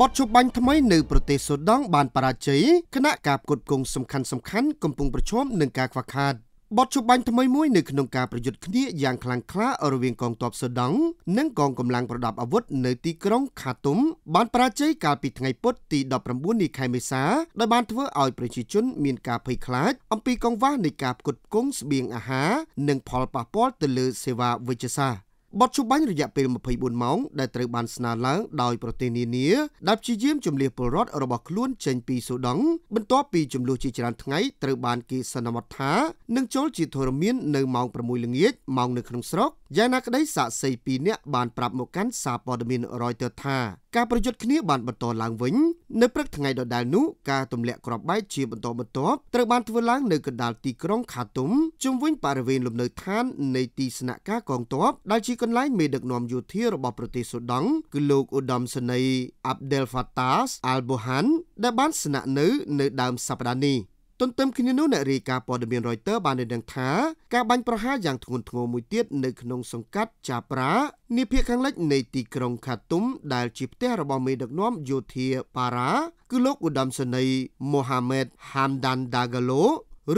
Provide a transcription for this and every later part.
បទជប់បាញ់ថ្មីនៅប្រទេសសូដង់បានបរាជ័យគណៈការផ្គត់ផ្គង់សំខាន់សំខាន់កំពុងប្រឈមនឹងការខ្វះខាតបទជប់បាញ់ថ្មីមួយនៅក្នុងការប្រយុទ្ធគ្នាយ៉ាងខ្លាំងក្លារវាងកងទ័ពសូដង់និងកងកម្លាំងប្រដាប់អាវុធនៅទីក្រុងខាតុមបានបរាជ័យកាលពីថ្ងៃពុធទី19នៃខែមេសាដោយបានធ្វើឲ្យប្រជាជនមានការភ័យខ្លាចអំពីកង្វះនៃការផ្គត់ផ្គង់ស្បៀងអាហារនិងផលប៉ះពាល់ទៅលើសេវាវិជ្ជសាស្ត្របទជប់បាញ់រយៈពេល24ម៉ោងដែលត្រូវបានស្នើឡើងដោយប្រទេសនានាដែលព្យាយាមជំលះពលរដ្ឋរបស់ខ្លួនចេញពីសូដង់បន្ទាប់ពីចំនួនជាច្រើនថ្ងៃត្រូវបានគេសន្មតថានឹងចូលជាធរមាននៅម៉ោង6ល្ងាចម៉ោងនៅក្នុងស្រុកយ៉ាងណាក្តីសាកសី2នាក់បានប្រាប់មកកាន់សារព័ត៌មាន Reuters ថាការប្រយុទ្ធគ្នាបានបន្តឡើងវិញនៅព្រឹកថ្ងៃដដែលនោះការទម្លាក់គ្រាប់បែកជាបន្តបន្ទាប់ត្រូវបានធ្វើឡើងនៅកណ្ដាលទីក្រុងខាតុមជុំវិញបរិវេណលំនៅឋាននៃទីស្នាក់ការកងទ័ពដែលជាកន្លែងមេដឹកនាំយោធារបស់ប្រទេសសូដង់គឺលោកឧត្តមសេនីយ៍អាប់ដេលហ្វាតាសអាល់បូហានដែលបានស្នាក់នៅនៅដើមសប្តាហ៍នេះទន្ទឹមគ្នានោះអ្នករាយការណ៍ព័ត៌មាន Reuters បានដឹងថាការបាញ់ប្រហារយ៉ាងធ្ងន់ធ្ងរមួយទៀតនៅក្នុងសង្កាត់ចាប្រានាភាគខាងលិចនៃទីក្រុងខាតុមដែលជាផ្ទះរបស់មេដឹកនាំយោធាប៉ារ៉ាគឺលោកឧត្តមសេនីយ៍ម៉ូហាម៉េតហាំដានដាហ្កាឡូ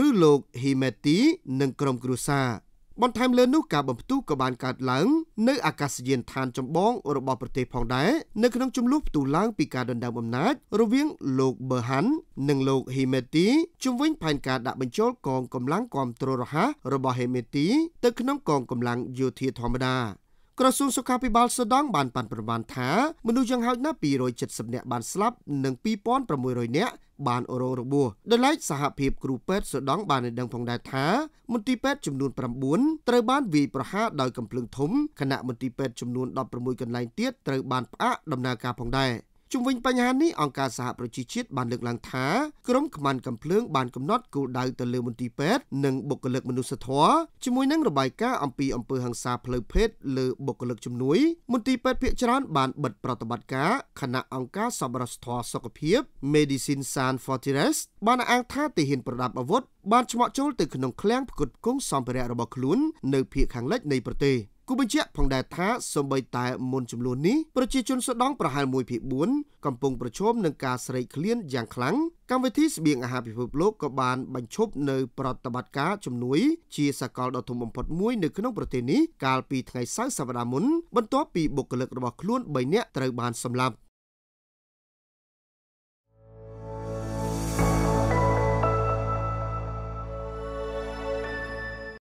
ឬលោកហ៊ីមេទីនិងក្រុមគ្រួសារបន្ថែមលើនោះការបំផ្ទុះក៏បានកើតឡើងនៅអាកាសយានដ្ឋានចម្បងរបស់ប្រទេសផងដែរនៅក្នុងចំនួនផ្ទុះឡើងពីការដណ្ដើមអំណាចរវាងលោកប៊ឺហាន់និងលោកហ៊ីមេទីជំវិញផែនការដាក់បញ្ចូលកងកម្លាំងគាំទ្ររហ័សរបស់ហ៊ីមេទីទៅក្នុងកងកម្លាំងយោធាធម្មតាក្រសួងសុខាភិបាលសូដង់បានប៉ាន់ប្រមាណថាមនុស្សយ៉ាងហោចណាស់270នាក់បានស្លាប់និង2600នាក់បានរងរបួសដោយឡែកសហភាពគ្រូពេទ្យសូដង់បានឲ្យដឹងផងដែរថាមន្ទីរពេទ្យចំនួន9ត្រូវបានវាយប្រហារដោយកំភ្លើងធំខណៈមន្ទីរពេទ្យចំនួន16កន្លែងទៀតត្រូវបានផ្អាកដំណើរការផងដែរជុំវិញបញ្ហានេះអង្គការសហប្រជាជាតិបានលើកឡើងថាក្រុមខ្មាន់កំភ្លើងបានកំណត់គោលដៅទៅលើមន្ទីរពេទ្យនិងបុគ្គលិកមនុស្សធម៌ជាមួយនឹងរបាយការណ៍អំពីអំពើហិង្សាផ្លូវភេទលើបុគ្គលិកជំនួយមន្ទីរពេទ្យភាគច្រើន បានបិទប្រតិបត្តិការគណៈអង្គការសប្បុរសធម៌សុខភាព Medicine Sans Frontières បានអះអាងថាទាហានប្រដាប់អាវុធបានឆ្លក់ចូលទៅក្នុងឃ្លាំងផ្គត់ផ្គង់សម្ភារៈរបស់ខ្លួននៅភូមិខាងលិចនៃប្រទេស។គូបញ្ជាក់ផងដែរថាសម្បីតែមុនចំនួននេះប្រជាជនសូដង់ប្រហែល1ភាគ4កំពុងប្រឈមនឹងការស្រេកឃ្លានយ៉ាងខ្លាំងកម្មវិធីស្បៀងអាហារពិភពលោកក៏បានបញ្ឈប់នៅប្រតិបត្តិការជំនួយ ជាសកលដ៏ធំបំផុតមួយនៅក្នុងប្រទេសនេះកាលពីថ្ងៃសៅរ៍សប្តាហ៍មុនបន្ទាប់ពីបុគ្គលិករបស់ខ្លួន3នាក់ត្រូវបានសម្លាប់